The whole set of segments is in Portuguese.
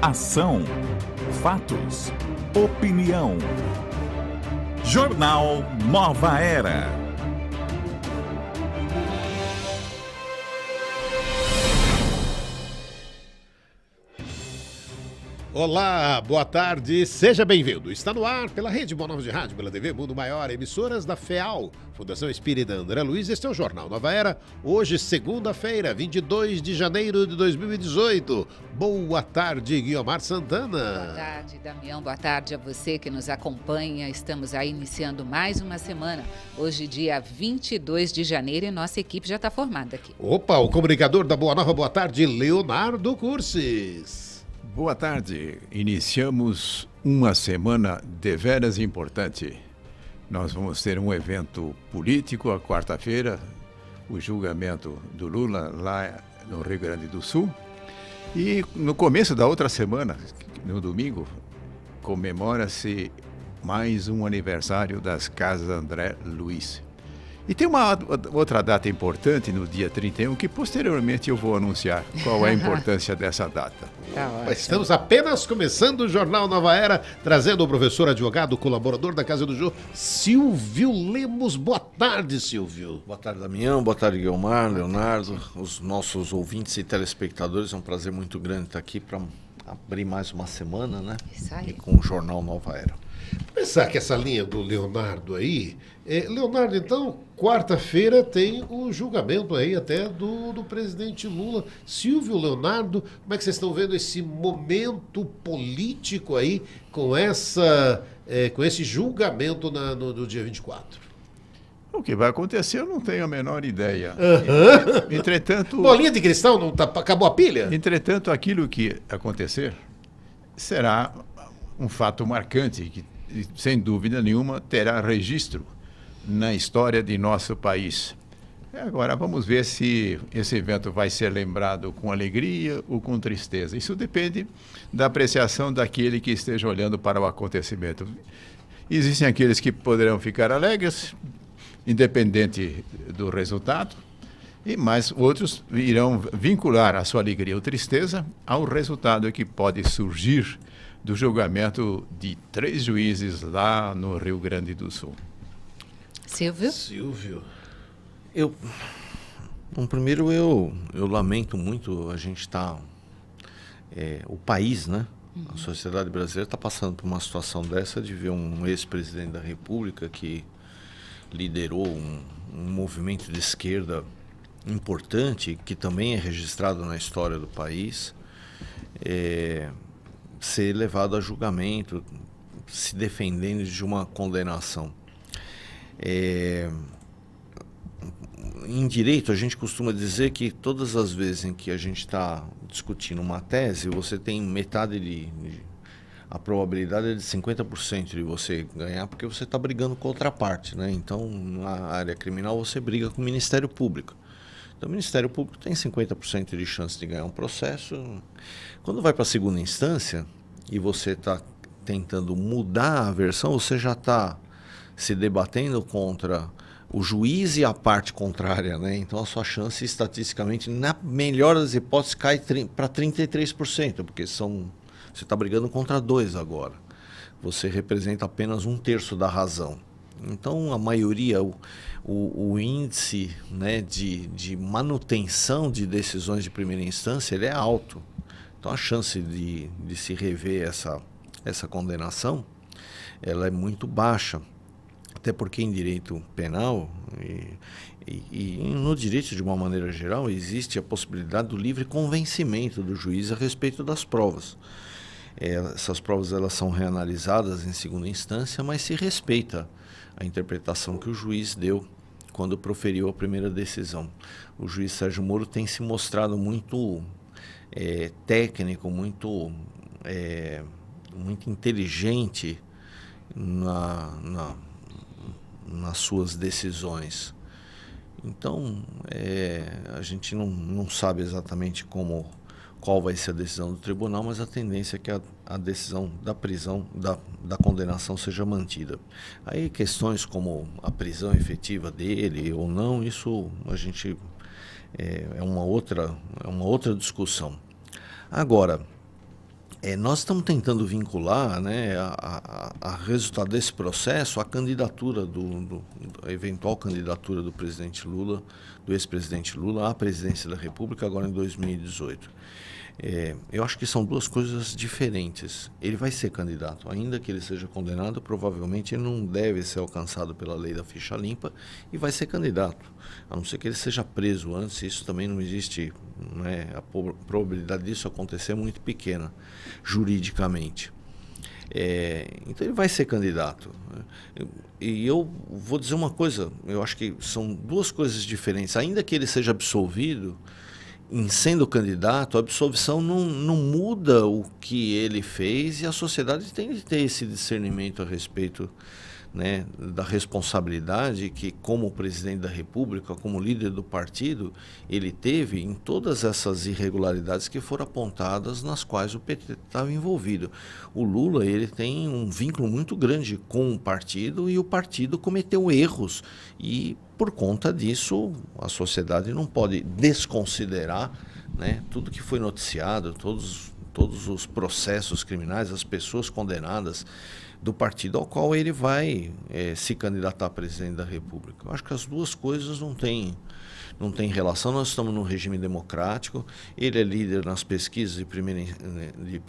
Ação. Fatos. Opinião. Jornal Nova Era. Olá, boa tarde, seja bem-vindo. Está no ar pela Rede Boa Nova de Rádio, pela TV Mundo Maior, emissoras da FEAL, Fundação Espírita André Luiz. Este é o Jornal Nova Era, hoje, segunda-feira, 22 de janeiro de 2018. Boa tarde, Guiomar Santana. Boa tarde, Damião. Boa tarde a você que nos acompanha. Estamos aí iniciando mais uma semana. Hoje, dia 22 de janeiro, e nossa equipe já está formada aqui. Opa, o comunicador da Boa Nova, boa tarde, Leonardo Curses. Boa tarde. Iniciamos uma semana deveras importante. Nós vamos ter um evento político a quarta-feira, o julgamento do Lula lá no Rio Grande do Sul. E no começo da outra semana, no domingo, comemora-se mais um aniversário das Casas André Luiz. E tem uma outra data importante no dia 31 que posteriormente eu vou anunciar qual é a importância dessa data. Tá Estamos apenas começando o Jornal Nova Era, trazendo o professor, advogado, colaborador da Casa do Jô, Silvio Lemos. Boa tarde, Silvio. Boa tarde, Damião. Boa tarde, Guilmar, Leonardo, os nossos ouvintes e telespectadores. É um prazer muito grande estar aqui para abrir mais uma semana, né? Isso aí. E com o Jornal Nova Era. Pensar que essa linha do Leonardo aí. É, Leonardo, então, quarta-feira tem o julgamento aí até do, do presidente Lula. Silvio Leonardo, como é que vocês estão vendo esse momento político aí com, essa, é, com esse julgamento na, no, no dia 24? O que vai acontecer eu não tenho a menor ideia. Uhum. Entretanto. Bolinha de cristal, não tá, acabou a pilha? Entretanto, aquilo que acontecer será um fato marcante que sem dúvida nenhuma, terá registro na história de nosso país. É, agora, vamos ver se esse evento vai ser lembrado com alegria ou com tristeza. Isso depende da apreciação daquele que esteja olhando para o acontecimento. Existem aqueles que poderão ficar alegres, independente do resultado, e mais outros irão vincular a sua alegria ou tristeza ao resultado que pode surgir do julgamento de três juízes lá no Rio Grande do Sul. Silvio? Silvio. Eu. Bom, primeiro eu, eu lamento muito a gente estar. Tá, é, o país, né? Uhum. A sociedade brasileira está passando por uma situação dessa de ver um ex-presidente da República que liderou um, um movimento de esquerda importante, que também é registrado na história do país. É, ser levado a julgamento, se defendendo de uma condenação. É... Em direito, a gente costuma dizer que todas as vezes em que a gente está discutindo uma tese, você tem metade de. de a probabilidade é de 50% de você ganhar, porque você está brigando com outra parte. Né? Então, na área criminal, você briga com o Ministério Público. Então, o Ministério Público tem 50% de chance de ganhar um processo. Quando vai para a segunda instância e você está tentando mudar a versão, você já está se debatendo contra o juiz e a parte contrária, né? Então a sua chance estatisticamente, na melhor das hipóteses, cai para 33%, porque são você está brigando contra dois agora. Você representa apenas um terço da razão. Então, a maioria, o, o, o índice né, de, de manutenção de decisões de primeira instância ele é alto. Então, a chance de, de se rever essa, essa condenação ela é muito baixa. Até porque em direito penal e, e, e, no direito de uma maneira geral existe a possibilidade do livre convencimento do juiz a respeito das provas. É, essas provas elas são reanalisadas em segunda instância, mas se respeita a interpretação que o juiz deu quando proferiu a primeira decisão. O juiz Sérgio Moro tem se mostrado muito é, técnico, muito, é, muito inteligente na, na, nas suas decisões. Então, é, a gente não, não sabe exatamente como qual vai ser a decisão do tribunal, mas a tendência é que a, a decisão da prisão, da, da condenação, seja mantida. Aí questões como a prisão efetiva dele ou não, isso a gente é, é uma outra é uma outra discussão. Agora é, nós estamos tentando vincular né, a, a, a, resultado desse processo à candidatura do, do eventual candidatura do presidente Lula, do ex-presidente Lula à presidência da República agora em 2018. É, eu acho que são duas coisas diferentes. Ele vai ser candidato, ainda que ele seja condenado, provavelmente ele não deve ser alcançado pela lei da ficha limpa e vai ser candidato, a não ser que ele seja preso antes. Isso também não existe, né? a probabilidade disso acontecer é muito pequena, juridicamente. É, então ele vai ser candidato. Né. E eu vou dizer uma coisa: eu acho que são duas coisas diferentes. Ainda que ele seja absolvido, em sendo candidato, a absolvição não, não muda o que ele fez e a sociedade tem de ter esse discernimento a respeito né, da responsabilidade que, como presidente da República, como líder do partido, ele teve em todas essas irregularidades que foram apontadas nas quais o PT estava envolvido. O Lula ele tem um vínculo muito grande com o partido e o partido cometeu erros e por conta disso a sociedade não pode desconsiderar né, tudo que foi noticiado, todos todos os processos criminais, as pessoas condenadas do partido ao qual ele vai é, se candidatar a presidente da República. Eu acho que as duas coisas não têm não tem relação. Nós estamos num regime democrático. Ele é líder nas pesquisas de primeira, de,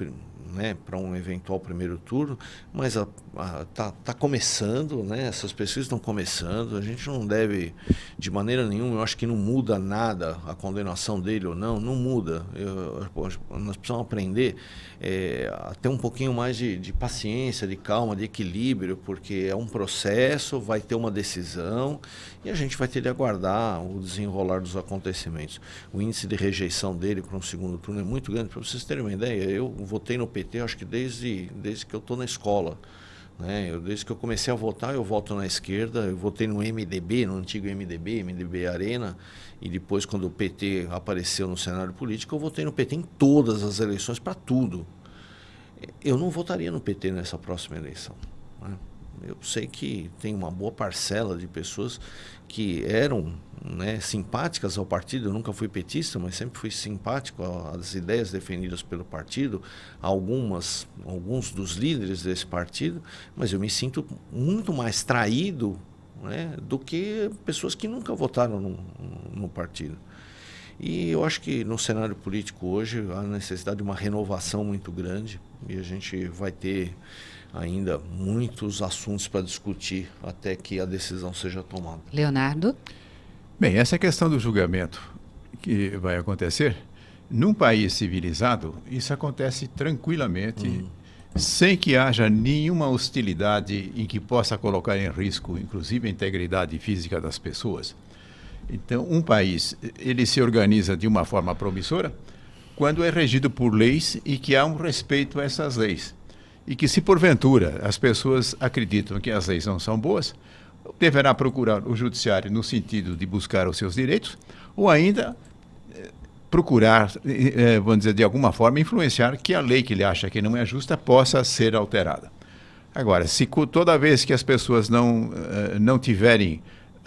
né, para um eventual primeiro turno, mas está tá começando, né? Essas pesquisas estão começando. A gente não deve, de maneira nenhuma, eu acho que não muda nada a condenação dele ou não, não muda. Eu, eu, nós precisamos aprender é, a ter um pouquinho mais de, de paciência, de calma calma, de equilíbrio, porque é um processo, vai ter uma decisão e a gente vai ter de aguardar o desenrolar dos acontecimentos. O índice de rejeição dele para um segundo turno é muito grande. Para vocês terem uma ideia, eu votei no PT acho que desde, desde que eu estou na escola. Né? Eu, desde que eu comecei a votar, eu voto na esquerda, eu votei no MDB, no antigo MDB, MDB Arena, e depois, quando o PT apareceu no cenário político, eu votei no PT em todas as eleições, para tudo eu não votaria no PT nessa próxima eleição. Né? Eu sei que tem uma boa parcela de pessoas que eram né, simpáticas ao partido. Eu nunca fui petista, mas sempre fui simpático às ideias defendidas pelo partido, algumas, alguns dos líderes desse partido. Mas eu me sinto muito mais traído né, do que pessoas que nunca votaram no, no partido. E eu acho que no cenário político hoje há necessidade de uma renovação muito grande e a gente vai ter ainda muitos assuntos para discutir até que a decisão seja tomada. Leonardo? Bem, essa questão do julgamento que vai acontecer, num país civilizado, isso acontece tranquilamente, hum. sem que haja nenhuma hostilidade em que possa colocar em risco, inclusive, a integridade física das pessoas. Então, um país, ele se organiza de uma forma promissora quando é regido por leis e que há um respeito a essas leis. E que se porventura as pessoas acreditam que as leis não são boas, deverá procurar o judiciário no sentido de buscar os seus direitos ou ainda eh, procurar, eh, eh, vamos dizer, de alguma forma influenciar que a lei que ele acha que não é justa possa ser alterada. Agora, se toda vez que as pessoas não, não tiverem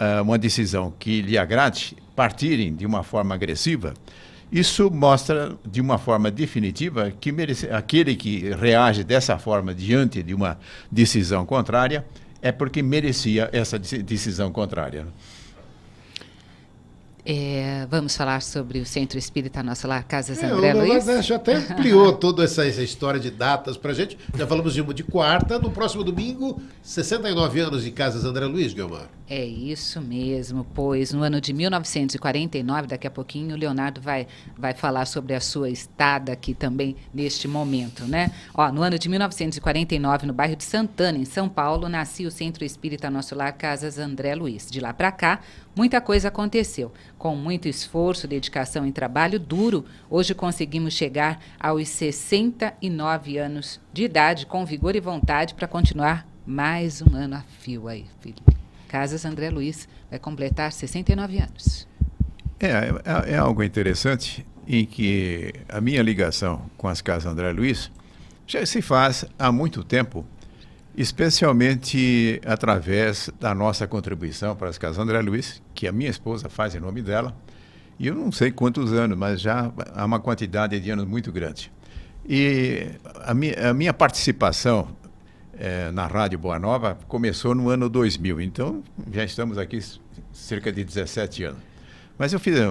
ah, uma decisão que lhe agrade, partirem de uma forma agressiva, isso mostra de uma forma definitiva que merece, aquele que reage dessa forma diante de uma decisão contrária é porque merecia essa decisão contrária. Né? É, vamos falar sobre o Centro Espírita Nosso Lar, Casas é, André Luiz. Já até ampliou toda essa, essa, história de datas para gente. Já falamos de uma de quarta, no próximo domingo, 69 anos de Casas André Luiz, Guilmar. É isso mesmo, pois no ano de 1949, daqui a pouquinho, o Leonardo vai, vai falar sobre a sua estada aqui também neste momento, né? Ó, no ano de 1949, no bairro de Santana, em São Paulo, nascia o Centro Espírita Nosso Lar, Casas André Luiz. De lá para cá, Muita coisa aconteceu. Com muito esforço, dedicação e trabalho duro, hoje conseguimos chegar aos 69 anos de idade, com vigor e vontade para continuar mais um ano a fio aí, filho. Casas André Luiz vai completar 69 anos. É, é, é algo interessante em que a minha ligação com as Casas André Luiz já se faz há muito tempo especialmente através da nossa contribuição para as casas André Luiz, que a minha esposa faz em nome dela, e eu não sei quantos anos, mas já há uma quantidade de anos muito grande. E a minha, a minha participação é, na Rádio Boa Nova começou no ano 2000, então já estamos aqui cerca de 17 anos. Mas eu, fiz, eh,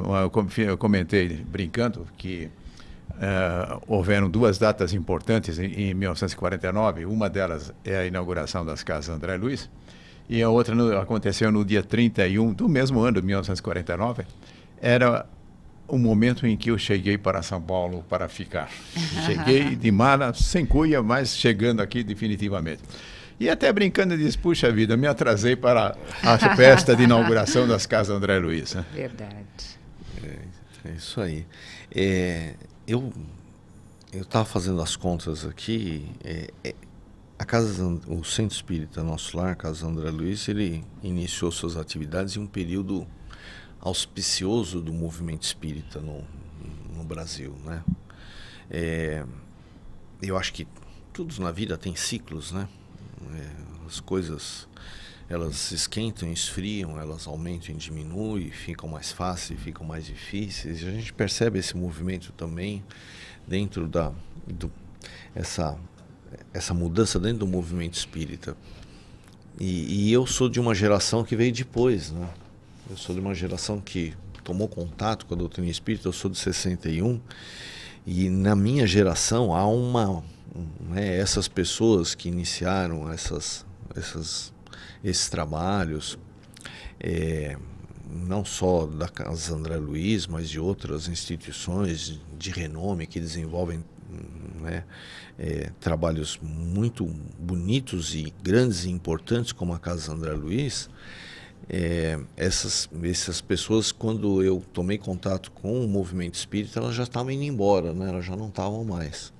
eu comentei brincando que Uh, houveram duas datas importantes em, em, 1949. Uma delas é a inauguração das casas André Luiz e a outra no, aconteceu no dia 31 do mesmo ano, de 1949. Era o momento em que eu cheguei para São Paulo para ficar. Cheguei de mala, sem cuia, mas chegando aqui definitivamente. E até brincando, disse: puxa vida, me atrasei para a festa de inauguração das casas André Luiz. Verdade. É, é isso aí. É, eu eu estava fazendo as contas aqui. É, é, a casa, o Centro Espírita Nosso Lar, Casa André Luiz, ele iniciou suas atividades em um período auspicioso do movimento espírita no, no Brasil, né? É, eu acho que todos na vida tem ciclos, né? É, as coisas elas esquentam, esfriam, elas aumentam e diminuem, ficam mais fáceis, ficam mais difíceis. E a gente percebe esse movimento também dentro da do, essa essa mudança dentro do movimento espírita. E, e eu sou de uma geração que veio depois, né? Eu sou de uma geração que tomou contato com a doutrina espírita, eu sou de 61, e na minha geração há uma. Né, essas pessoas que iniciaram essas, essas esses trabalhos, é, não só da Casa André Luiz, mas de outras instituições de renome que desenvolvem né, é, trabalhos muito bonitos e grandes e importantes, como a Casa André Luiz. É, essas, essas pessoas, quando eu tomei contato com o movimento espírita, elas já estavam indo embora, né? elas já não estavam mais.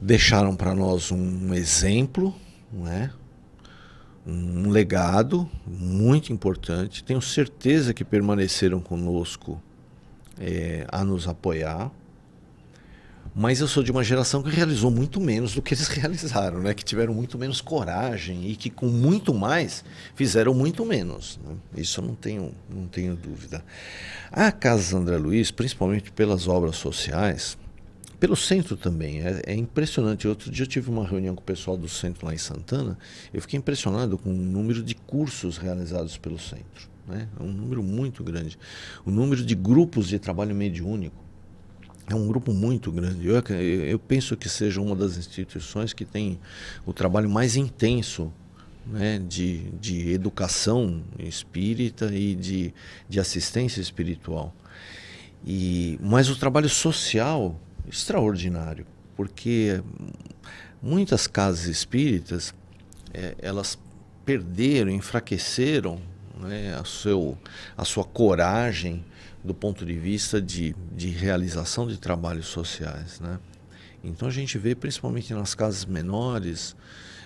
Deixaram para nós um exemplo, né? um legado muito importante. Tenho certeza que permaneceram conosco é, a nos apoiar. Mas eu sou de uma geração que realizou muito menos do que eles realizaram, né? que tiveram muito menos coragem e que, com muito mais, fizeram muito menos. Né? Isso eu não tenho, não tenho dúvida. A Casa André Luiz, principalmente pelas obras sociais, pelo centro também. É, é, impressionante. Outro dia eu tive uma reunião com o pessoal do centro lá em Santana. Eu fiquei impressionado com o número de cursos realizados pelo centro. Né? É um número muito grande. O número de grupos de trabalho mediúnico. É um grupo muito grande. Eu, eu penso que seja uma das instituições que tem o trabalho mais intenso né, de, de educação espírita e de, de assistência espiritual. E, mas o trabalho social extraordinário, porque muitas casas espíritas é, elas perderam, enfraqueceram né, a, seu, a sua coragem do ponto de vista de, de realização de trabalhos sociais. Né? Então a gente vê, principalmente nas casas menores,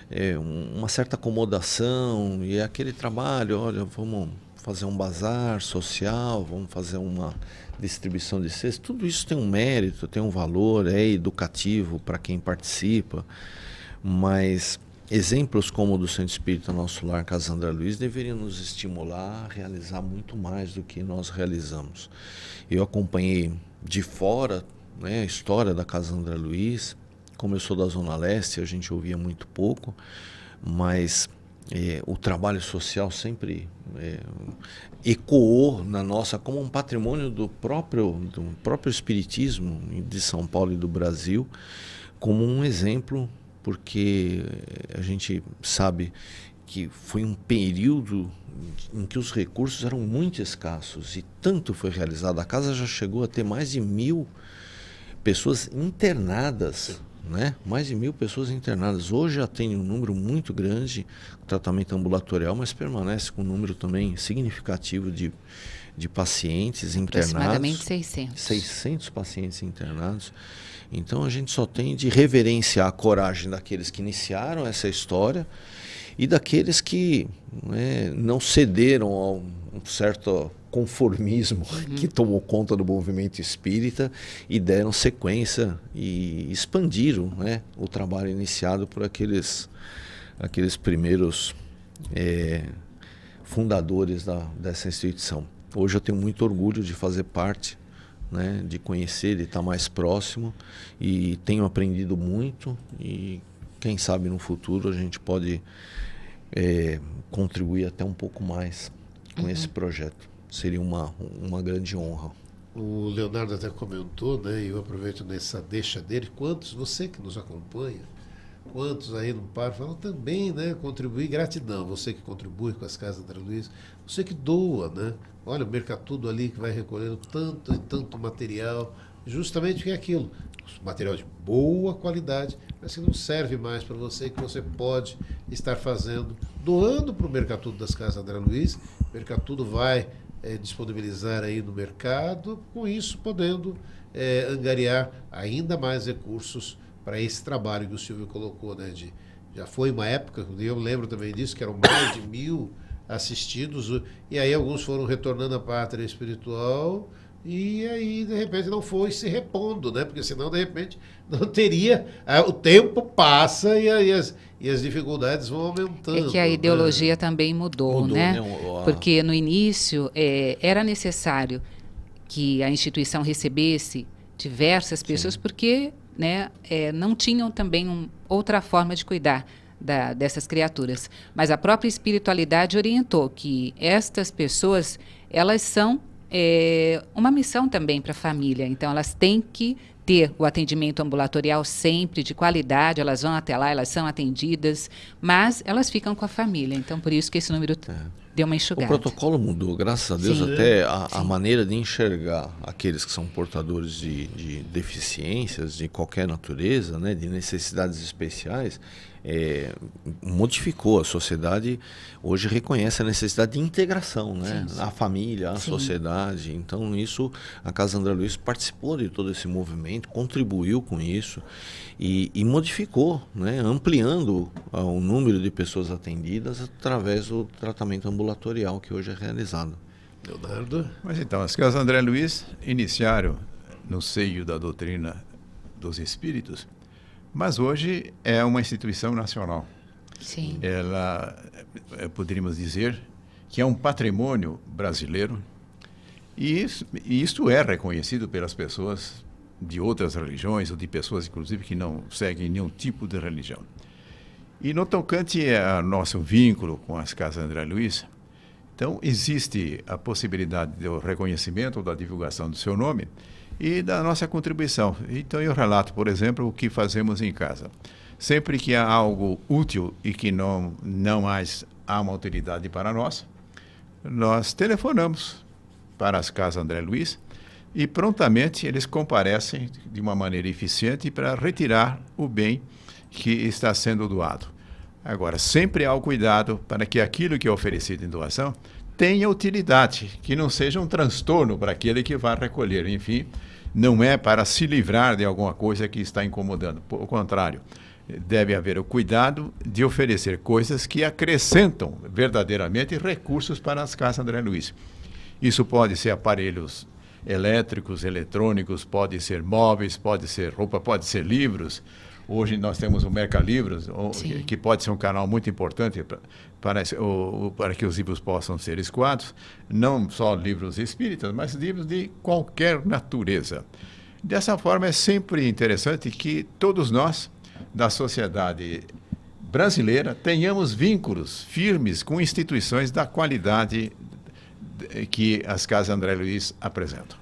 é, uma certa acomodação e é aquele trabalho, olha, vamos fazer um bazar social, vamos fazer uma, distribuição de cestas, tudo isso tem um mérito, tem um valor, é educativo para quem participa, mas exemplos como o do Centro Espírita Nosso Lar Casandra Luiz deveriam nos estimular a realizar muito mais do que nós realizamos. Eu acompanhei de fora né, a história da Casandra Luiz, como eu sou da Zona Leste, a gente ouvia muito pouco, mas é, o trabalho social sempre é, ecoou na nossa como um patrimônio do próprio, do próprio espiritismo de São Paulo e do Brasil, como um exemplo, porque a gente sabe que foi um período em que os recursos eram muito escassos e tanto foi realizado. A casa já chegou a ter mais de mil pessoas internadas né? mais de mil pessoas internadas. Hoje já tem um número muito grande, tratamento ambulatorial, mas permanece com um número também significativo de, de pacientes internados. Aproximadamente 600. 600 pacientes internados. Então a gente só tem de reverenciar a coragem daqueles que iniciaram essa história e daqueles que né, não cederam a um certo conformismo uhum. que tomou conta do movimento espírita e deram sequência e expandiram né, o trabalho iniciado por aqueles, aqueles primeiros é, fundadores da, dessa instituição. Hoje eu tenho muito orgulho de fazer parte né, de conhecer, de estar mais próximo e tenho aprendido muito e quem sabe no futuro a gente pode é, contribuir até um pouco mais com uhum. esse projeto. Seria uma, uma grande honra. O Leonardo até comentou, né, e eu aproveito nessa deixa dele, quantos, você que nos acompanha, quantos aí no par falam também, né, contribuir, gratidão, você que contribui com as Casas André Luiz, você que doa, né, olha o Mercatudo ali que vai recolhendo tanto e tanto material, justamente que é aquilo, material de boa qualidade, mas que não serve mais para você que você pode estar fazendo, doando para o Mercatudo das Casas André Luiz. O Mercatudo vai é, disponibilizar aí no mercado, com isso podendo é, angariar ainda mais recursos para esse trabalho que o Silvio colocou, né? De, já foi uma época, eu lembro também disso, que eram mais de mil assistidos, e aí alguns foram retornando à pátria espiritual e aí, de repente, não foi se repondo, né? Porque senão, de repente, não teria. É, o tempo passa e aí as, e as dificuldades vão aumentando. É que a né? ideologia né? também mudou, mudou né? né? Porque no início é, era necessário que a instituição recebesse diversas pessoas, Sim. porque né, é, não tinham também um, outra forma de cuidar. Da, dessas criaturas, mas a própria espiritualidade orientou que estas pessoas elas são é, uma missão também para a família. Então, elas têm que ter o atendimento ambulatorial sempre de qualidade, elas vão até lá, elas são atendidas, mas elas ficam com a família. Então, por isso que esse número é. deu uma enxugada. O protocolo mudou, graças a Deus, Sim. até a, a, maneira de enxergar aqueles que são portadores de, de deficiências de qualquer natureza, né, de necessidades especiais, é, modificou a sociedade. Hoje reconhece a necessidade de integração, né? Sim, sim. A família, a sim. sociedade. Então isso a Casa André Luiz participou de todo esse movimento, contribuiu com isso e, e modificou, né? Ampliando ah, o número de pessoas atendidas através do tratamento ambulatorial que hoje é realizado. Leonardo. Mas então, as casas André Luiz iniciaram no seio da doutrina dos espíritos mas hoje é uma instituição nacional. Sim. Ela, eh, poderíamos dizer, que é um patrimônio brasileiro e isso, e isso é reconhecido pelas pessoas de outras religiões ou de pessoas, inclusive, que não seguem nenhum tipo de religião. E no tocante ao nosso vínculo com as Casas André Luiz, então, existe a possibilidade do reconhecimento, da divulgação do seu nome e da nossa contribuição. Então, eu relato, por exemplo, o que fazemos em casa. Sempre que há algo útil e que não, não mais há uma utilidade para nós, nós telefonamos para as casas André Luiz e prontamente eles comparecem de uma maneira eficiente para retirar o bem que está sendo doado. Agora, sempre há o cuidado para que aquilo que é oferecido em doação tenha utilidade, que não seja um transtorno para aquele que vai recolher. Enfim, não é para se livrar de alguma coisa que está incomodando. Pelo contrário, deve haver o cuidado de oferecer coisas que acrescentam verdadeiramente recursos para as casas André Luiz. Isso pode ser aparelhos elétricos, eletrônicos, pode ser móveis, pode ser roupa, pode ser livros, Hoje nós temos o Merca Livros, que pode ser um canal muito importante pra, para, o, para que os livros possam ser escoados, não só livros espíritas, mas livros de qualquer natureza. Dessa forma, é sempre interessante que todos nós, da sociedade brasileira, tenhamos vínculos firmes com instituições da qualidade que as Casas André Luiz apresentam.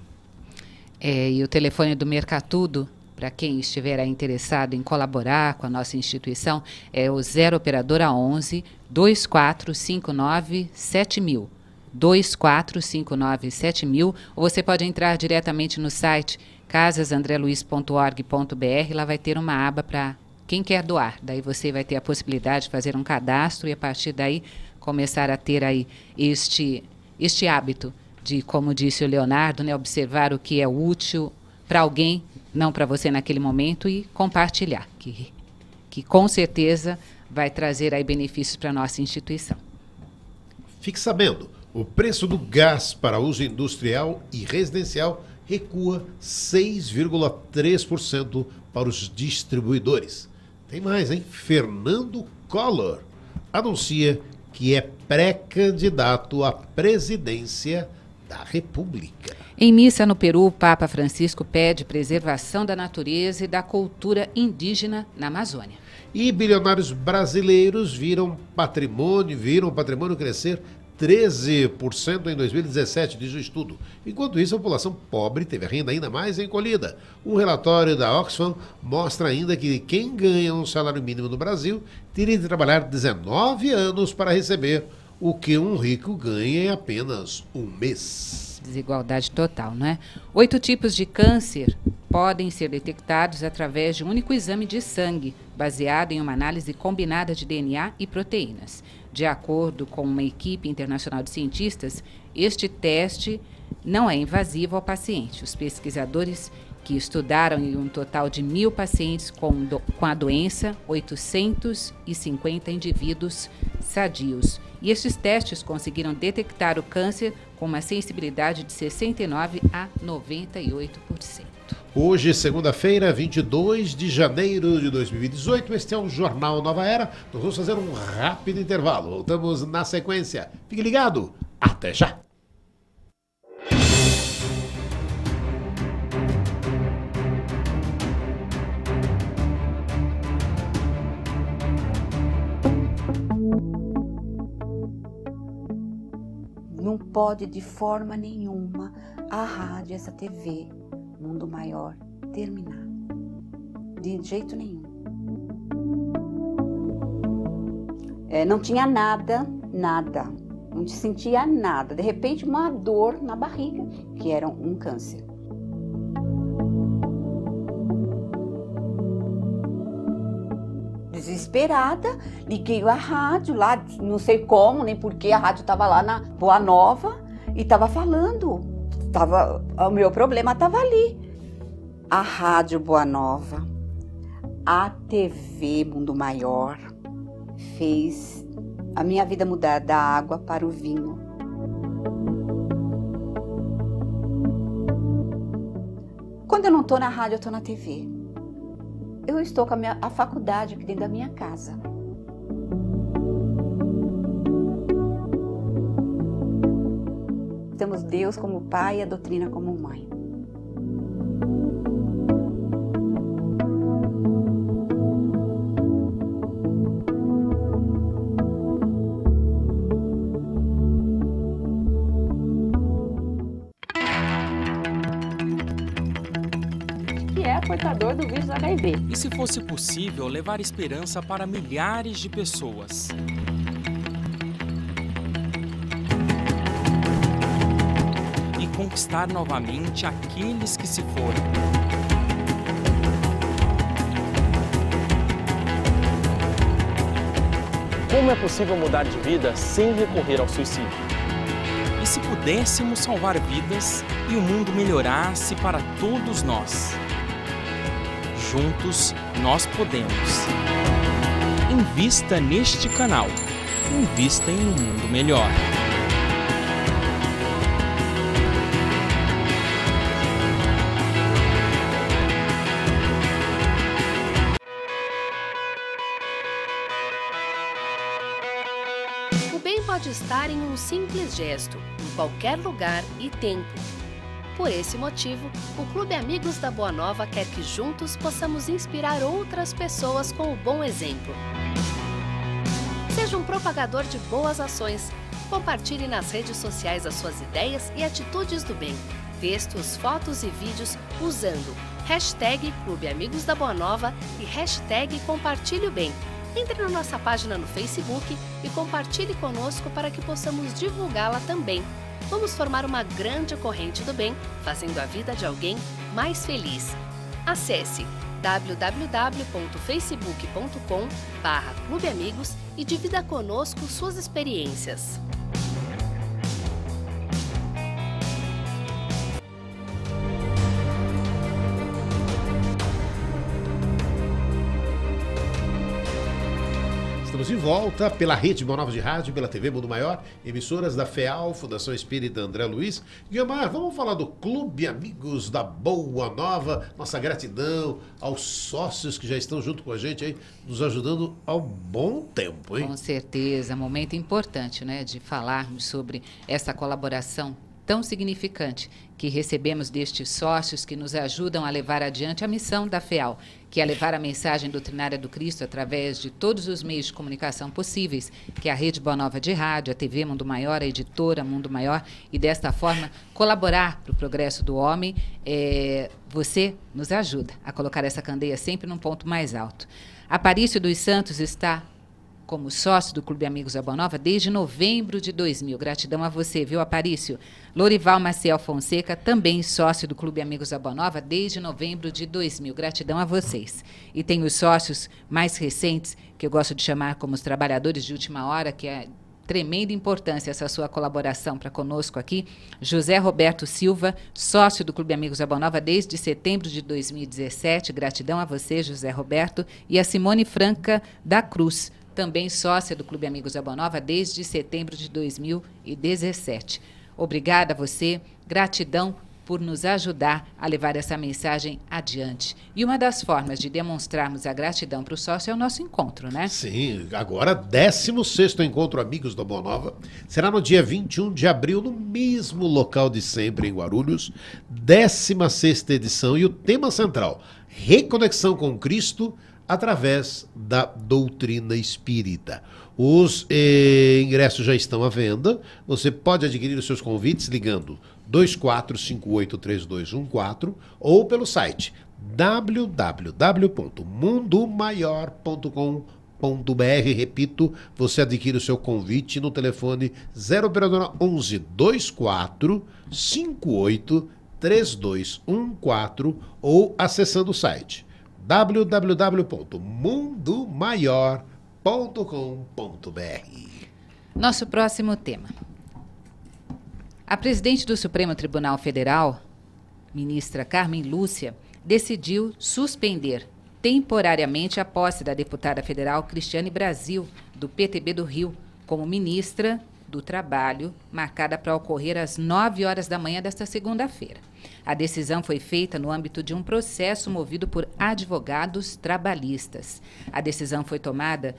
É, e o telefone do Mercatudo para quem estiver interessado em colaborar com a nossa instituição, é o 0 operadora 11 2459 7000. 24597000 ou você pode entrar diretamente no site casasandreluiz.org.br, lá vai ter uma aba para quem quer doar. Daí você vai ter a possibilidade de fazer um cadastro e a partir daí começar a ter aí este este hábito de, como disse o Leonardo, né, observar o que é útil para alguém não para você naquele momento, e compartilhar, que, que com certeza vai trazer aí benefícios para a nossa instituição. Fique sabendo, o preço do gás para uso industrial e residencial recua 6,3% para os distribuidores. Tem mais, hein? Fernando Collor anuncia que é pré-candidato à presidência da República. Em missa no Peru, o Papa Francisco pede preservação da natureza e da cultura indígena na Amazônia. E bilionários brasileiros viram patrimônio, viram patrimônio crescer 13% em 2017, diz o estudo. Enquanto isso, a população pobre teve a renda ainda mais encolhida. Um relatório da Oxfam mostra ainda que quem ganha um salário mínimo no Brasil teria de trabalhar 19 anos para receber o que um rico ganha em é apenas um mês. Desigualdade total, não é? Oito tipos de câncer podem ser detectados através de um único exame de sangue, baseado em uma análise combinada de DNA e proteínas. De acordo com uma equipe internacional de cientistas, este teste não é invasivo ao paciente. Os pesquisadores que estudaram em um total de mil pacientes com, do, com a doença, 850 indivíduos sadios. E esses testes conseguiram detectar o câncer com uma sensibilidade de 69 a 98%. Hoje, segunda-feira, 22 de janeiro de 2018, este é o Jornal Nova Era. Nós vamos fazer um rápido intervalo. Voltamos na sequência. Fique ligado. Até já! não pode de forma nenhuma a rádio, essa TV, Mundo Maior, terminar. De jeito nenhum. É, não tinha nada, nada. Não sentia nada. De repente, uma dor na barriga, que era um câncer. desesperada, liguei a rádio lá, não sei como, nem porque a rádio estava lá na Boa Nova e estava falando. Tava, o meu problema estava ali. A Rádio Boa Nova, a TV Mundo Maior, fez a minha vida mudar da água para o vinho. Quando eu não estou na rádio, eu estou na TV eu estou com a, minha, a faculdade aqui dentro da minha casa. Temos Deus como pai e a doutrina como mãe. E se fosse possível levar esperança para milhares de pessoas? E conquistar novamente aqueles que se foram. Como é possível mudar de vida sem recorrer ao suicídio? E se pudéssemos salvar vidas e o mundo melhorasse para todos nós? juntos nós podemos. Invista neste canal. Invista em um mundo melhor. O bem pode estar em um simples gesto, em qualquer lugar e tempo por esse motivo, o Clube Amigos da Boa Nova quer que juntos possamos inspirar outras pessoas com o bom exemplo. Seja um propagador de boas ações. Compartilhe nas redes sociais as suas ideias e atitudes do bem. Textos, fotos e vídeos usando hashtag Clube Amigos da Boa Nova e hashtag Compartilhe o Bem. Entre na nossa página no Facebook e compartilhe conosco para que possamos divulgá-la também vamos formar uma grande corrente do bem, fazendo a vida de alguém mais feliz. Acesse www.facebook.com clubeamigos Clube Amigos e divida conosco suas experiências. Estamos de volta pela Rede nova de Rádio, pela TV Mundo Maior, emissoras da FEAL, Fundação Espírita André Luiz. Guilherme, vamos falar do Clube Amigos da Boa Nova. Nossa gratidão aos sócios que já estão junto com a gente aí, nos ajudando ao bom tempo, hein? Com certeza, momento importante, né, de falarmos sobre essa colaboração tão significante que recebemos destes sócios que nos ajudam a levar adiante a missão da FEAL, que é levar a mensagem doutrinária do Cristo através de todos os meios de comunicação possíveis, que é a Rede Boa Nova de Rádio, a TV Mundo Maior, a editora Mundo Maior, e desta forma colaborar para o progresso do homem. É, você nos ajuda a colocar essa candeia sempre num ponto mais alto. Aparício dos Santos está como sócio do Clube Amigos da Boa Nova desde novembro de 2000. Gratidão a você, viu, Aparício? Lorival Maciel Fonseca, também sócio do Clube Amigos da Boa Nova desde novembro de 2000. Gratidão a vocês. E tem os sócios mais recentes, que eu gosto de chamar como os trabalhadores de última hora, que é tremenda importância essa sua colaboração para conosco aqui. José Roberto Silva, sócio do Clube Amigos Abonova desde setembro de 2017. Gratidão a você, José Roberto. E a Simone Franca da Cruz, também sócia do Clube Amigos da Boa Nova desde setembro de 2017. Obrigada a você, gratidão por nos ajudar a levar essa mensagem adiante. E uma das formas de demonstrarmos a gratidão para o sócio é o nosso encontro, né? Sim, agora 16º Encontro Amigos da Boa Nova será no dia 21 de abril, no mesmo local de sempre, em Guarulhos, 16ª edição e o tema central, Reconexão com Cristo, através da doutrina espírita. Os eh, ingressos já estão à venda. Você pode adquirir os seus convites ligando 24583214 ou pelo site www.mundomaior.com.br. Repito, você adquire o seu convite no telefone 0 operadora 11 24 3214 ou acessando o site www.mundomaior.com.br. Nosso próximo tema. A presidente do Supremo Tribunal Federal, ministra Carmen Lúcia, decidiu suspender temporariamente a posse da deputada federal Cristiane Brasil, do PTB do Rio, como ministra do Trabalho, marcada para ocorrer às 9 horas da manhã desta segunda-feira. A decisão foi feita no âmbito de um processo movido por advogados trabalhistas. A decisão foi tomada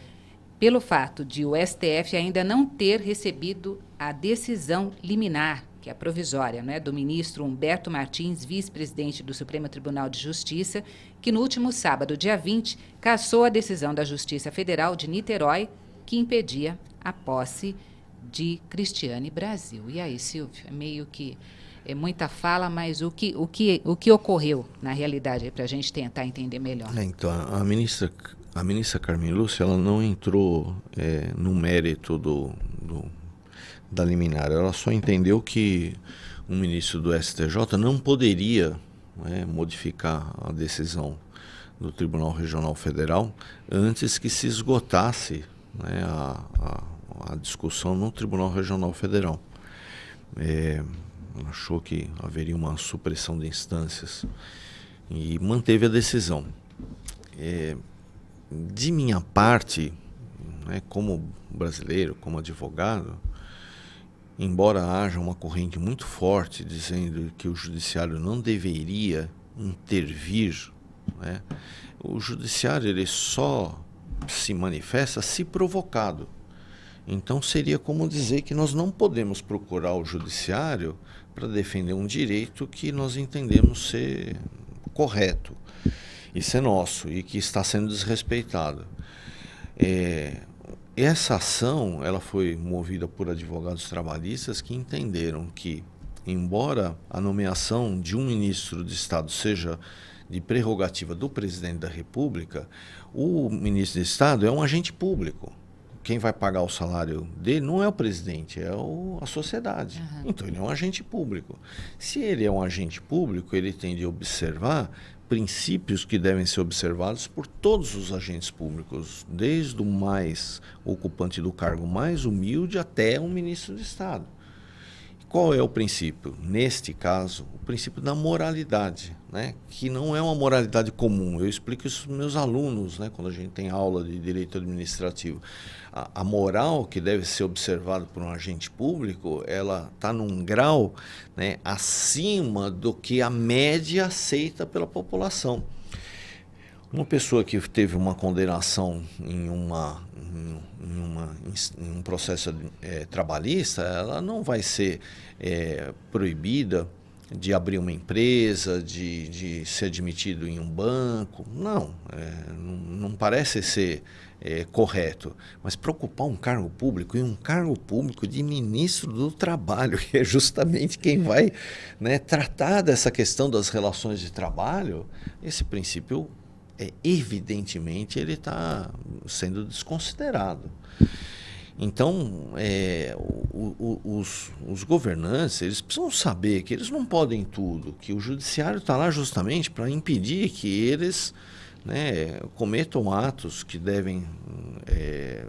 pelo fato de o STF ainda não ter recebido a decisão liminar que é provisória, né, do ministro Humberto Martins, vice-presidente do Supremo Tribunal de Justiça, que no último sábado, dia 20, cassou a decisão da Justiça Federal de Niterói que impedia a posse de Cristiane Brasil. E aí, Silvio, é meio que é muita fala, mas o que, o que, o que ocorreu na realidade, para a gente tentar entender melhor. É, então, a ministra, a ministra Carmen Lúcia ela não entrou é, no mérito do, do, da liminar, ela só entendeu que um ministro do STJ não poderia né, modificar a decisão do Tribunal Regional Federal antes que se esgotasse né, a a discussão no Tribunal Regional Federal. É, achou que haveria uma supressão de instâncias e manteve a decisão. É, de minha parte, né, como brasileiro, como advogado, embora haja uma corrente muito forte dizendo que o judiciário não deveria intervir, né, o judiciário ele só se manifesta se provocado. Então seria como dizer que nós não podemos procurar o judiciário para defender um direito que nós entendemos ser correto. Isso é nosso e que está sendo desrespeitado. É, essa ação ela foi movida por advogados trabalhistas que entenderam que, embora a nomeação de um ministro de Estado seja de prerrogativa do presidente da República, o ministro de Estado é um agente público quem vai pagar o salário dele não é o presidente, é o, a sociedade. Uhum. Então ele é um agente público. Se ele é um agente público, ele tem de observar princípios que devem ser observados por todos os agentes públicos, desde o mais ocupante do cargo mais humilde até um ministro de Estado. Qual é o princípio? Neste caso, o princípio da moralidade, né? que não é uma moralidade comum. Eu explico isso para meus alunos, né? quando a gente tem aula de direito administrativo a, a moral que deve ser observada por um agente público, ela está num grau né, acima do que a média aceita pela população. Uma pessoa que teve uma condenação em, uma, em, uma, em um processo é, trabalhista, ela não vai ser é, proibida de abrir uma empresa, de, de ser admitido em um banco. Não, é, não, não, parece ser é, correto. Mas para ocupar um cargo público, e um cargo público de ministro do Trabalho, que é justamente quem vai né, tratar dessa questão das relações de trabalho, esse princípio, é, evidentemente, ele está sendo desconsiderado. Então, é, o, o, os, os, governantes eles precisam saber que eles não podem tudo, que o judiciário está lá justamente para impedir que eles né, cometam atos que devem é,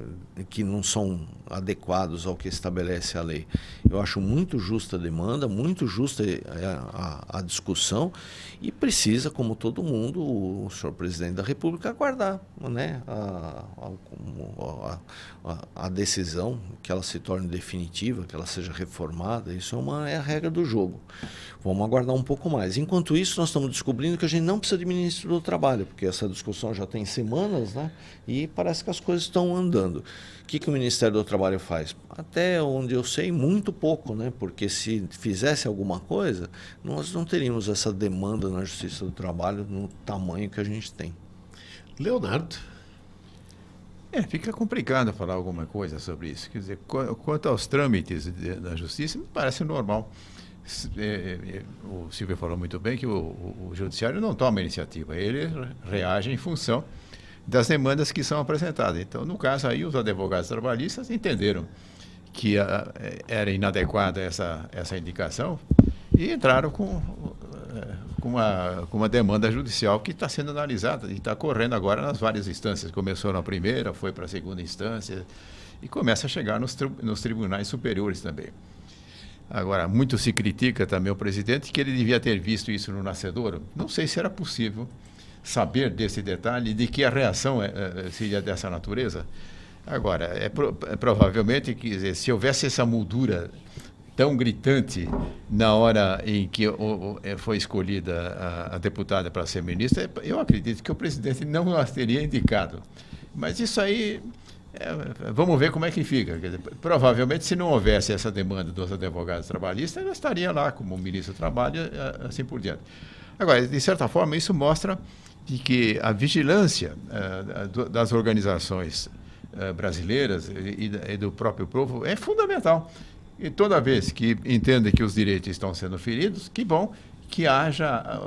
que não são adequados ao que estabelece a lei. Eu acho muito justa a demanda, muito justa a, é, a, a discussão e precisa, como todo mundo, o senhor presidente da República aguardar né, a, a, decisão, que ela se torne definitiva, que ela seja reformada. Isso é, uma, é a regra do jogo. Vamos aguardar um pouco mais. Enquanto isso, nós estamos descobrindo que a gente não precisa de ministro do Trabalho, porque essa essa discussão já tem semanas, né? E parece que as coisas estão andando. O que, que o Ministério do Trabalho faz? Até onde eu sei, muito pouco, né? Porque se fizesse alguma coisa, nós não teríamos essa demanda na Justiça do Trabalho no tamanho que a gente tem. Leonardo. É, fica complicado falar alguma coisa sobre isso. Quer dizer, quanto aos trâmites da justiça, me parece normal. É, é, é, o Silvio falou muito bem que o, o, o judiciário não toma iniciativa, ele reage em função das demandas que são apresentadas. Então, no caso aí, os advogados trabalhistas entenderam que a, ah, era inadequada essa, essa indicação e entraram com, eh, com, uma, com uma demanda judicial que está sendo analisada e está correndo agora nas várias instâncias. Começou na primeira, foi para a segunda instância e começa a chegar nos, nos tribunais superiores também. Agora, muito se critica também o presidente que ele devia ter visto isso no nascedouro. Não sei se era possível saber desse detalhe, de que a reação é, seria dessa natureza. Agora, é, pro, é provavelmente que se houvesse essa moldura tão gritante na hora em que o, o, eh, foi escolhida a, a deputada para ser ministra, eu acredito que o presidente não a teria indicado. Mas isso aí é, vamos ver como é que fica. Dizer, provavelmente, se não houvesse essa demanda dos advogados trabalhistas, ela estaria lá como ministro do Trabalho, é, assim por diante. Agora, de certa forma, isso mostra de que a vigilância uh, das organizações uh, brasileiras e, e, do próprio povo é fundamental. E toda vez que entendem que os direitos estão sendo feridos, que bom que haja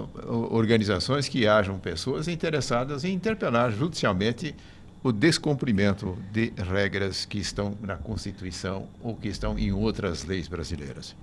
organizações, que hajam pessoas interessadas em interpelar judicialmente o descumprimento de regras que estão na Constituição ou que estão em outras leis brasileiras.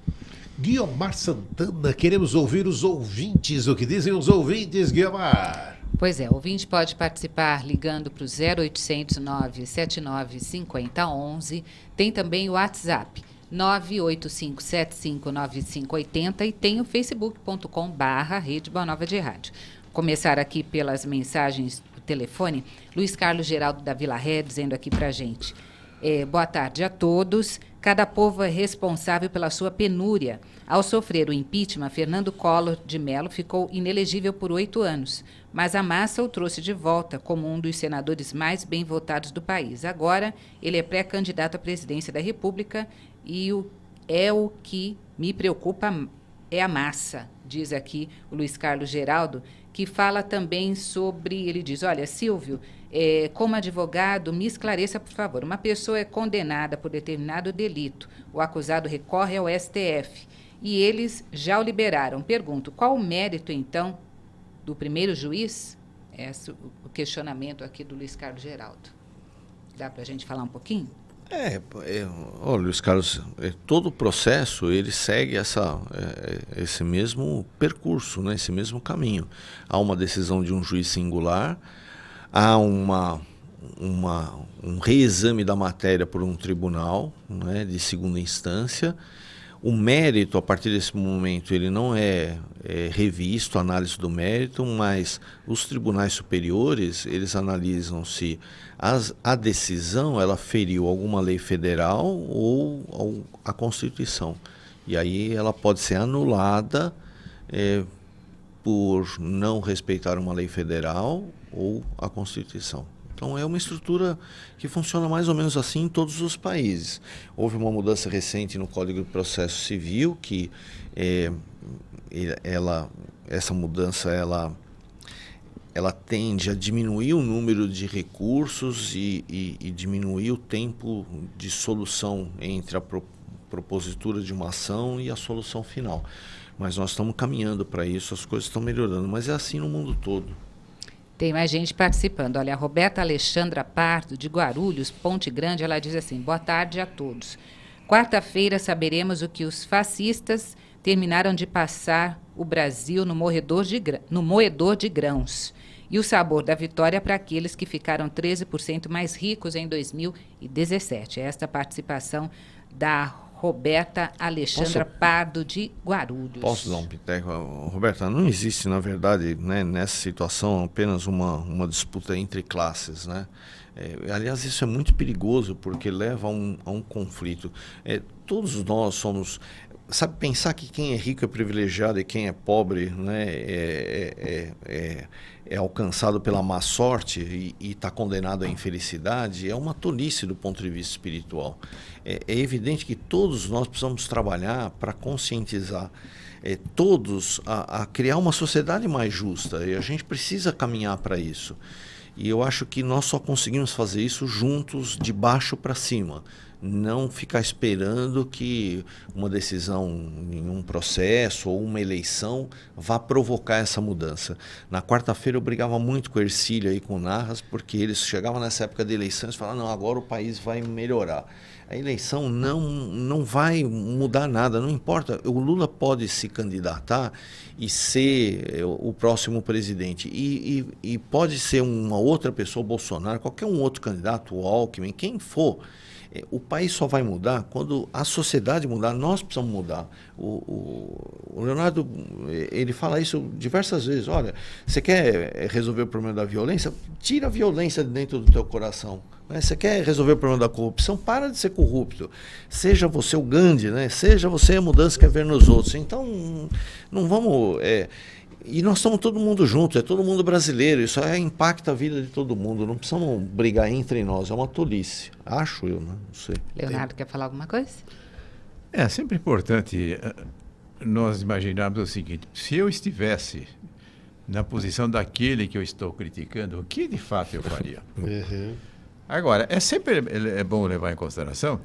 Guiomar Santana, queremos ouvir os ouvintes, o que dizem os ouvintes, Guiomar. Pois é, o ouvinte pode participar ligando para o 0809 795011. Tem também o WhatsApp 985759580 e tem o facebook.com barra Rede Boa Nova de Rádio. Começar aqui pelas mensagens telefone, Luiz Carlos Geraldo da Vila Ré, dizendo aqui para a gente. É, boa tarde a todos. Cada povo é responsável pela sua penúria. Ao sofrer o impeachment, Fernando Collor de Mello ficou inelegível por oito anos, mas a massa o trouxe de volta como um dos senadores mais bem votados do país. Agora, ele é pré-candidato à presidência da República e o, é o que me preocupa é a massa, diz aqui o Luiz Carlos Geraldo, que fala também sobre. Ele diz: Olha, Silvio, é, como advogado, me esclareça, por favor. Uma pessoa é condenada por determinado delito, o acusado recorre ao STF e eles já o liberaram. Pergunto: qual o mérito, então, do primeiro juiz? Esse é o questionamento aqui do Luiz Carlos Geraldo. Dá para a gente falar um pouquinho? É, é, olha, Luiz Carlos, é, todo o processo ele segue essa, é, é, esse mesmo percurso, né, esse mesmo caminho. Há uma decisão de um juiz singular, há uma, uma, um reexame da matéria por um tribunal né, de segunda instância. O mérito, a partir desse momento, ele não é, é revisto, análise do mérito, mas os tribunais superiores, eles analisam se as, a decisão, ela feriu alguma lei federal ou, ou a Constituição. E aí ela pode ser anulada é, por não respeitar uma lei federal ou a Constituição. Então é uma estrutura que funciona mais ou menos assim em todos os países. Houve uma mudança recente no Código de Processo Civil que é, ela, essa mudança ela ela tende a diminuir o número de recursos e, e, e diminuir o tempo de solução entre a pro, propositura de uma ação e a solução final. Mas nós estamos caminhando para isso, as coisas estão melhorando, mas é assim no mundo todo. Tem mais gente participando. Olha, a Roberta Alexandra Pardo, de Guarulhos, Ponte Grande, ela diz assim: boa tarde a todos. Quarta-feira saberemos o que os fascistas terminaram de passar o Brasil no moedor de, no moedor de grãos e o sabor da vitória para aqueles que ficaram 13% mais ricos em 2017. É esta participação da Roberta Alexandra Posso? Pardo de Guarulhos. Posso dar um piteco? Roberta, não existe, na verdade, né, nessa situação apenas uma, uma disputa entre classes, né? É, aliás, isso é muito perigoso porque leva a um, a um conflito. É, todos nós somos. Sabe, pensar que quem é rico é privilegiado e quem é pobre né, é, é, é alcançado pela má sorte e está condenado à infelicidade é uma tolice do ponto de vista espiritual. É, evidente que todos nós precisamos trabalhar para conscientizar todos a, a criar uma sociedade mais justa e a gente precisa caminhar para isso. E eu acho que nós só conseguimos fazer isso juntos de baixo para cima não ficar esperando que uma decisão em um processo ou uma eleição vá provocar essa mudança. Na quarta-feira eu brigava muito com o Ercílio e com o Narras, porque eles chegavam nessa época de eleições e falavam, não, agora o país vai melhorar. A eleição não, não vai mudar nada, não importa. O Lula pode se candidatar e ser eh, o próximo presidente. E, e, e pode ser uma outra pessoa, Bolsonaro, qualquer um outro candidato, o Alckmin, quem for é, o país só vai mudar quando a sociedade mudar, nós precisamos mudar. O, o, o, Leonardo, é, ele fala isso diversas vezes. Olha, você quer é, resolver o problema da violência? Tira a violência de dentro do teu coração. Né? Você quer resolver o problema da corrupção? Para de ser corrupto. Seja você o Gandhi, né? seja você a mudança que quer ver nos outros. Então, não vamos... É, e nós estamos todo mundo junto, é todo mundo brasileiro, isso é, impacta a vida de todo mundo, não precisamos brigar entre nós, é uma tolice. Acho eu, né? não sei. Leonardo, quer falar alguma coisa? É sempre importante eh, nós imaginarmos o seguinte: se eu estivesse na posição daquele que eu estou criticando, o que de fato eu faria? uhum. Agora, é sempre é, é bom levar em consideração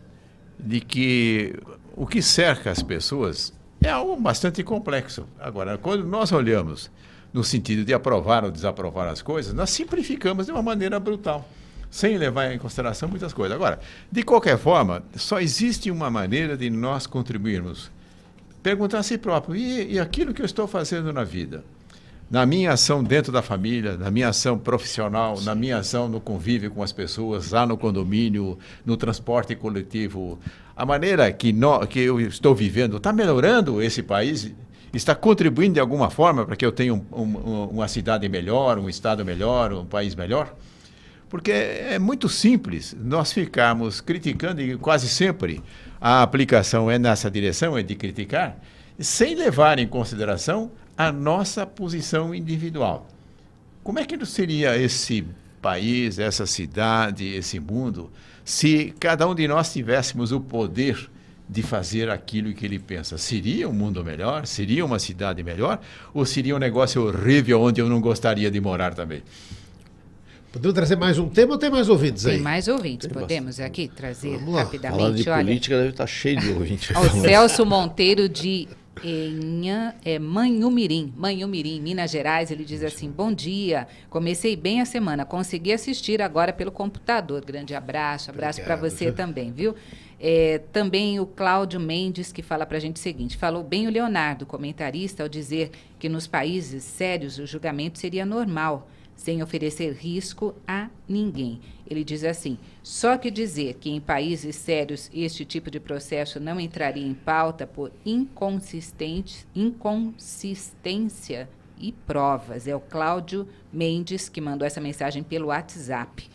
de que o que cerca as pessoas é algo bastante complexo. Agora, quando nós olhamos no sentido de aprovar ou desaprovar as coisas, nós simplificamos de uma maneira brutal, sem levar em consideração muitas coisas. Agora, de qualquer forma, só existe uma maneira de nós contribuirmos. Perguntar a si próprio, e, e aquilo que eu estou fazendo na vida? na minha ação dentro da família, na minha ação profissional, Sim. na minha ação no convívio com as pessoas, lá no condomínio, no transporte coletivo. A maneira que, no, que eu estou vivendo está melhorando esse país, está contribuindo de alguma forma para que eu tenha um, um, uma cidade melhor, um estado melhor, um país melhor? Porque é muito simples nós ficarmos criticando, e quase sempre a aplicação é nessa direção, é de criticar, sem levar em consideração a nossa posição individual. Como é que seria esse país, essa cidade, esse mundo, se cada um de nós tivéssemos o poder de fazer aquilo que ele pensa? Seria um mundo melhor? Seria uma cidade melhor? Ou seria um negócio horrível onde eu não gostaria de morar também? Podemos trazer mais um tema ou tem mais ouvintes aí? Tem mais ouvintes. Tem Podemos bastante. aqui trazer rapidamente. Falando de Olha, política, deve estar cheio de ouvintes. o Celso Monteiro de em é, Manhumirim, Manhumirim, Minas Gerais. Ele diz assim: Bom dia, comecei bem a semana, consegui assistir agora pelo computador. Grande abraço, abraço para você também, viu? É, também o Cláudio Mendes, que fala para a gente o seguinte: falou bem o Leonardo, comentarista, ao dizer que nos países sérios o julgamento seria normal sem oferecer risco a ninguém. Ele diz assim: só que dizer que em países sérios este tipo de processo não entraria em pauta por inconsistente, inconsistência e provas. É o Cláudio Mendes que mandou essa mensagem pelo WhatsApp.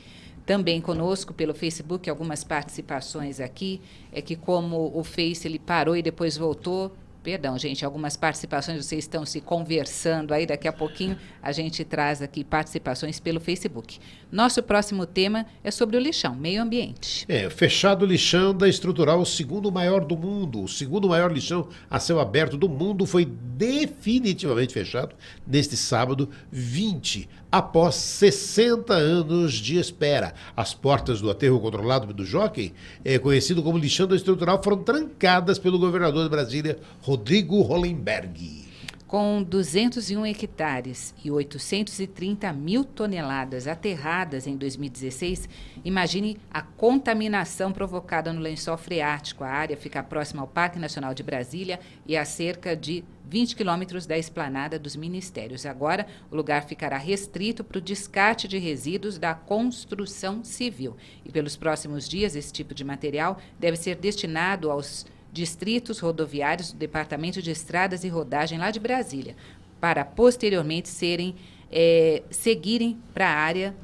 Também conosco pelo Facebook algumas participações aqui é que como o Face ele parou e depois voltou, Perdão, gente, algumas participações, vocês estão se conversando aí, daqui a pouquinho a gente traz aqui participações pelo Facebook. Nosso próximo tema é sobre o lixão, meio ambiente. É, fechado lixão da estrutural, o segundo maior do mundo, o segundo maior lixão a céu aberto do mundo foi definitivamente fechado neste sábado 20, após 60 anos de espera. As portas do aterro controlado do Jockey, é, conhecido como lixão da estrutural, foram trancadas pelo governador de Brasília, Rodrigo Rodrigo Hollenberg. Com 201 hectares e 830 mil toneladas aterradas em 2016, imagine a contaminação provocada no lençol freático. A área fica próxima ao Parque Nacional de Brasília e a cerca de 20 quilômetros da esplanada dos ministérios. Agora, o lugar ficará restrito para o descarte de resíduos da construção civil. E pelos próximos dias, esse tipo de material deve ser destinado aos distritos rodoviários do Departamento de Estradas e Rodagem lá de Brasília, para posteriormente serem é, seguirem para a área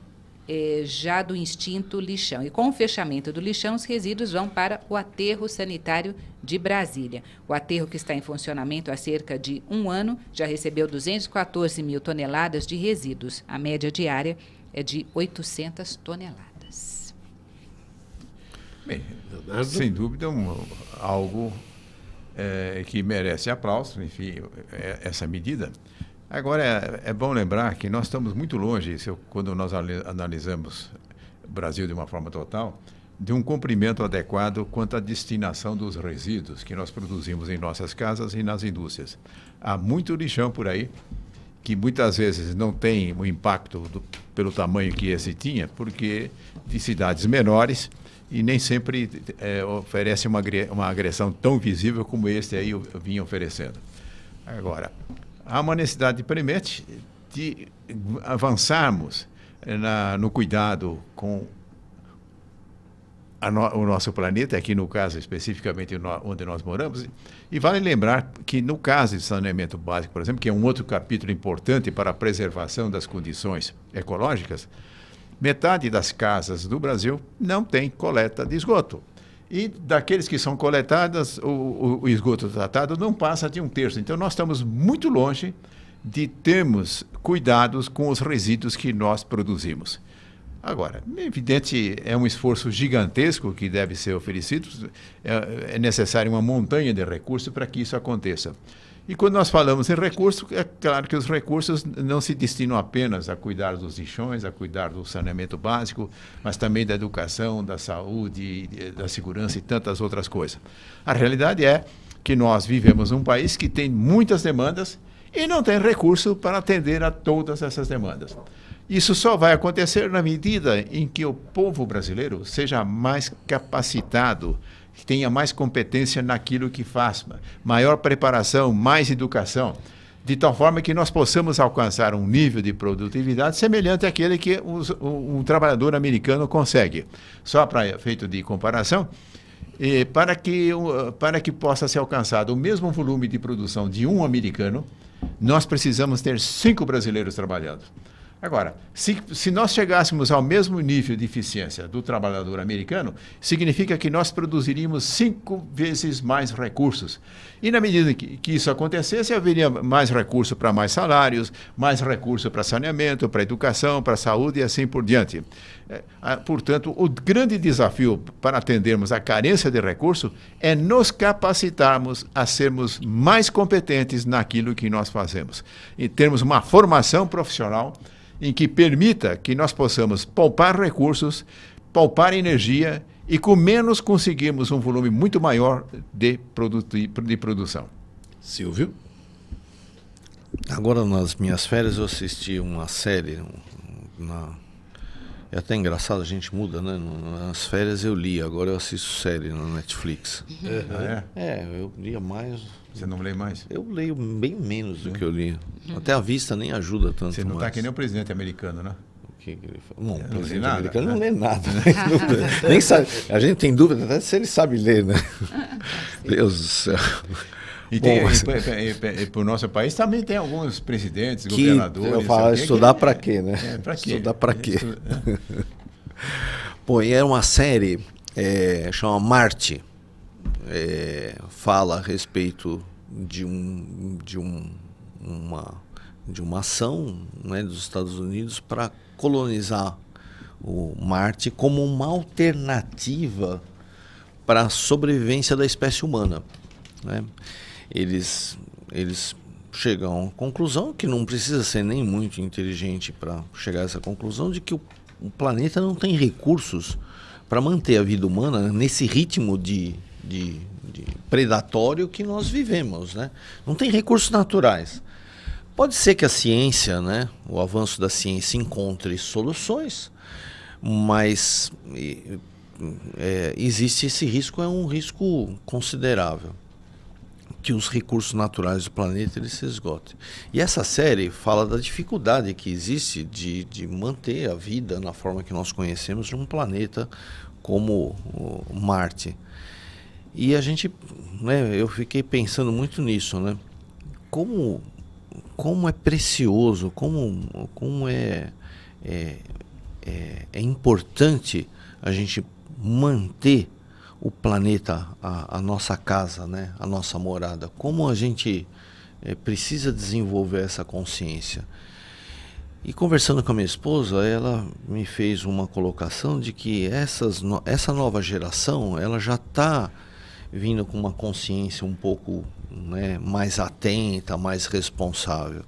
é, já do instinto lixão. E com o fechamento do lixão, os resíduos vão para o aterro sanitário de Brasília. O aterro que está em funcionamento há cerca de um ano já recebeu 214 mil toneladas de resíduos. A média diária é de 800 toneladas. Bem, sem dúvida, um, algo é, que merece aplauso, enfim, é, essa medida. Agora, é, é, bom lembrar que nós estamos muito longe, eu, quando nós analisamos o Brasil de uma forma total, de um comprimento adequado quanto à destinação dos resíduos que nós produzimos em nossas casas e nas indústrias. Há muito lixão por aí que muitas vezes não tem o impacto do, pelo tamanho que esse tinha, porque de cidades menores e nem sempre é, oferece uma, uma agressão tão visível como este aí eu, eu vinha oferecendo. Agora, há uma necessidade premente de avançarmos eh, na, no cuidado com no, o nosso planeta, aqui no caso especificamente onde nós moramos, e vale lembrar que no caso de saneamento básico, por exemplo, que é um outro capítulo importante para a preservação das condições ecológicas, metade das casas do Brasil não tem coleta de esgoto. E daqueles que são coletadas, o, o, o esgoto tratado não passa de um terço. Então, nós estamos muito longe de termos cuidados com os resíduos que nós produzimos. Agora, é evidente, é um esforço gigantesco que deve ser oferecido, é, é necessário uma montanha de recursos para que isso aconteça. E quando nós falamos em recursos, é claro que os recursos não se destinam apenas a cuidar dos lixões, a cuidar do saneamento básico, mas também da educação, da saúde, da segurança e tantas outras coisas. A realidade é que nós vivemos um país que tem muitas demandas e não tem recurso para atender a todas essas demandas. Isso só vai acontecer na medida em que o povo brasileiro seja mais capacitado, tenha mais competência naquilo que faz, maior preparação, mais educação, de tal forma que nós possamos alcançar um nível de produtividade semelhante àquele que um, um trabalhador americano consegue. Só para efeito de comparação, e para que, para que possa ser alcançado o mesmo volume de produção de um americano, nós precisamos ter cinco brasileiros trabalhando. Agora, se, se nós chegássemos ao mesmo nível de eficiência do trabalhador americano, significa que nós produziríamos cinco vezes mais recursos. E na medida que, que isso acontecesse, haveria mais recurso para mais salários, mais recurso para saneamento, para educação, para saúde e assim por diante. É, portanto, o grande desafio para atendermos a carência de recurso é nos capacitarmos a sermos mais competentes naquilo que nós fazemos e termos uma formação profissional em que permita que nós possamos poupar recursos, poupar energia e com menos conseguirmos um volume muito maior de, produto, de produção. Silvio? Agora, nas minhas férias, eu assisti uma série. É até engraçado, a gente muda, né? Nas férias eu li, agora eu assisto série na Netflix. Uhum. É, eu lia mais você não lê mais? Eu leio bem menos do né? que eu li. Uhum. Até a vista nem ajuda tanto. Você não está que nem o presidente americano, né? que, ele falou? Bom, o presidente nada, americano né? não lê nada. Né? Nem sabe. A gente tem dúvida até se ele sabe ler, né? Deus do céu. E, tem, Bom, mas... e, e, e, nosso país também tem alguns presidentes, que, governadores. Eu falo, estudar para é- quê, né? É, para quê? Estudar para quê? Estudo, e era é uma série é, chama Marte é, fala a respeito de, um, de, um, uma, de uma ação né, dos Estados Unidos para colonizar o Marte como uma alternativa para a sobrevivência da espécie humana. Né? Eles, eles chegam à conclusão, que não precisa ser nem muito inteligente para chegar a essa conclusão, de que o, o planeta não tem recursos para manter a vida humana nesse ritmo de de, de predatório que nós vivemos, né? Não tem recursos naturais. Pode ser que a ciência, né, o avanço da ciência encontre soluções, mas é, existe esse risco, é um risco considerável que os recursos naturais do planeta eles se esgotem. E essa série fala da dificuldade que existe de, de manter a vida na forma que nós conhecemos num planeta como Marte. E a gente, né, eu fiquei pensando muito nisso, né? Como, como é precioso, como, como é, é, é, é importante a gente manter o planeta, a, a, nossa casa, né? a nossa morada. Como a gente é, precisa desenvolver essa consciência. E conversando com a minha esposa, ela me fez uma colocação de que essas, essa nova geração ela já está vindo com uma consciência um pouco né, mais atenta, mais responsável.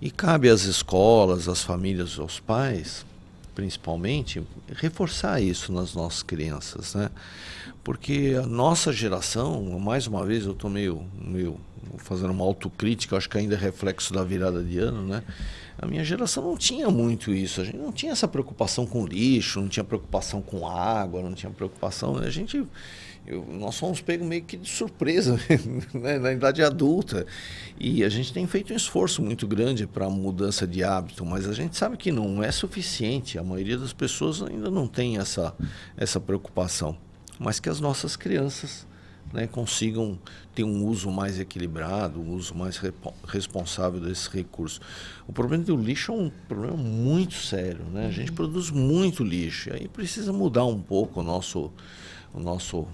E cabe às escolas, às famílias, aos pais, principalmente, reforçar isso nas nossas crianças, né? Porque a nossa geração, mais uma vez, eu estou meio, meio fazendo uma autocrítica, acho que ainda é reflexo da virada de ano, né? A minha geração não tinha muito isso, a gente não tinha essa preocupação com lixo, não tinha preocupação com água, não tinha preocupação, né? a gente eu, nós fomos pegos meio que de surpresa né? na idade adulta. E a gente tem feito um esforço muito grande para a mudança de hábito, mas a gente sabe que não é suficiente. A maioria das pessoas ainda não tem essa, essa preocupação. Mas que as nossas crianças né, consigam ter um uso mais equilibrado, um uso mais responsável desse recurso. O problema do lixo é um problema muito sério. Né? A gente uhum. produz muito lixo. E aí precisa mudar um pouco o nosso. O nosso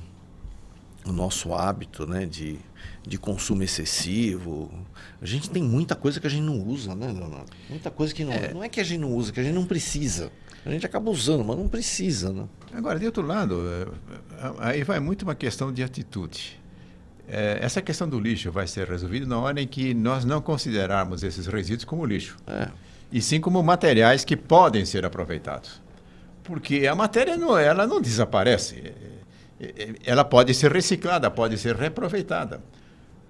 o nosso hábito né, de, de consumo excessivo. A gente tem muita coisa que a gente não usa, né, Leonardo? Muita coisa que não é, não é que a gente não usa, que a gente não precisa. A gente acaba usando, mas não precisa. Né? Agora, de outro lado, é, aí vai muito uma questão de atitude. É, essa questão do lixo vai ser resolvida na hora em que nós não considerarmos esses resíduos como lixo. É. E sim como materiais que podem ser aproveitados. Porque a matéria não, ela não desaparece ela pode ser reciclada, pode ser reaproveitada.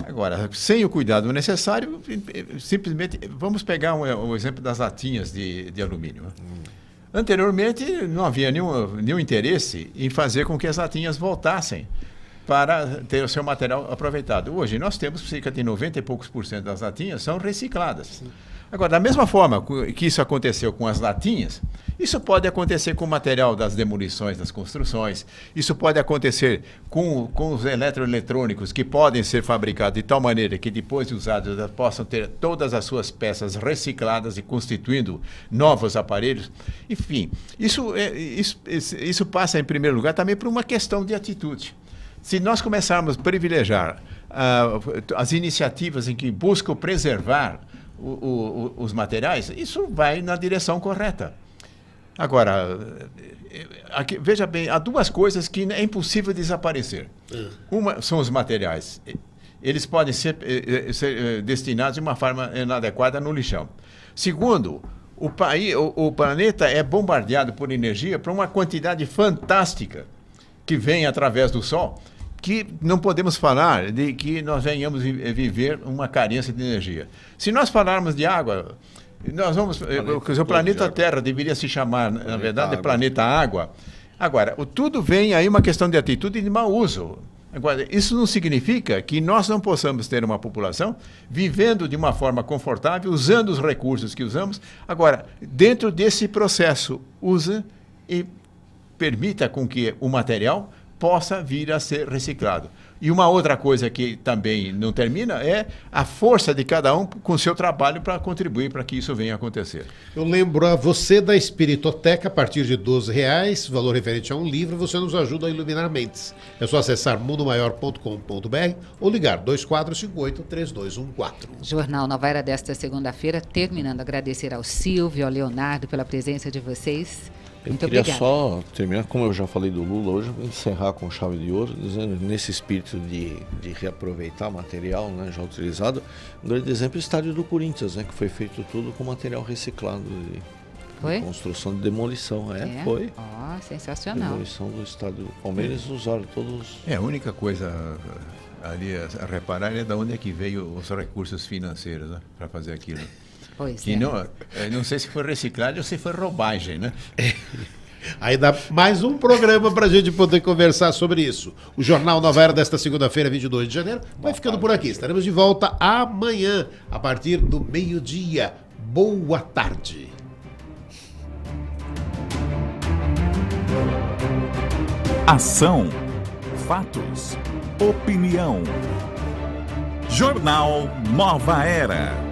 Agora, sem o cuidado necessário, simplesmente. Vamos pegar o um, um exemplo das latinhas de, de alumínio. Né? Hum. Anteriormente, não havia nenhum, nenhum interesse em fazer com que as latinhas voltassem para ter o seu material aproveitado. Hoje, nós temos cerca de 90 e poucos por cento das latinhas são recicladas. Sim. Agora, da mesma forma que isso aconteceu com as latinhas, isso pode acontecer com o material das demolições, das construções, isso pode acontecer com, com os eletroeletrônicos que podem ser fabricados de tal maneira que depois de usados possam ter todas as suas peças recicladas e constituindo novos aparelhos. Enfim, isso, é, isso, isso passa em primeiro lugar também por uma questão de atitude. Se nós começarmos a privilegiar uh, as iniciativas em que buscam preservar o, o, os materiais, isso vai na direção correta. Agora, eh, aqui, veja bem, há duas coisas que é impossível desaparecer. É. Uma são os materiais. Eles podem ser, eh, eh, ser destinados de uma forma inadequada no lixão. Segundo, o, país, o, o, planeta é bombardeado por energia para uma quantidade fantástica que vem através do Sol que não podemos falar de que nós venhamos eh, viver uma carência de energia. Se nós falarmos de água, nós vamos. Eh, o planeta de Terra deveria se chamar, planeta na verdade, água. planeta Água. Agora, o tudo vem aí uma questão de atitude e de mau uso. Agora, isso não significa que nós não possamos ter uma população vivendo de uma forma confortável, usando os recursos que usamos. Agora, dentro desse processo, usa e permita com que o material possa vir a ser reciclado. E uma outra coisa que também não termina é a força de cada um com o seu trabalho para contribuir para que isso venha a acontecer. Eu lembro a você da Espiritoteca, a partir de 12 reais, valor referente a um livro, você nos ajuda a iluminar mentes. É só acessar mundomaior.com.br ou ligar 2458-3214. Jornal Nova Era desta segunda-feira, terminando, agradecer ao Silvio, ao Leonardo pela presença de vocês. Eu Muito queria obrigada. só terminar, como eu já falei do Lula hoje, encerrar com chave de ouro, dizendo nesse espírito de, de reaproveitar material né, já utilizado, um grande exemplo é o estádio do Corinthians, né, que foi feito tudo com material reciclado. De, foi? De construção de demolição, é, é? foi. Ó, oh, sensacional. Demolição do estádio do Palmeiras é. usaram todos. É, a única coisa eh, ali a reparar é de onde é que veio os recursos financeiros né, para fazer aquilo. Pois que é. não, eh, não sei se foi reciclagem ou se foi roubagem, né? Aí dá mais um programa para a gente poder conversar sobre isso. O Jornal Nova Era desta segunda-feira, 22 de janeiro, vai ficando por aqui. Estaremos de volta amanhã, a partir do meio-dia. Boa tarde. Ação, fatos, opinião. Jornal Nova Era.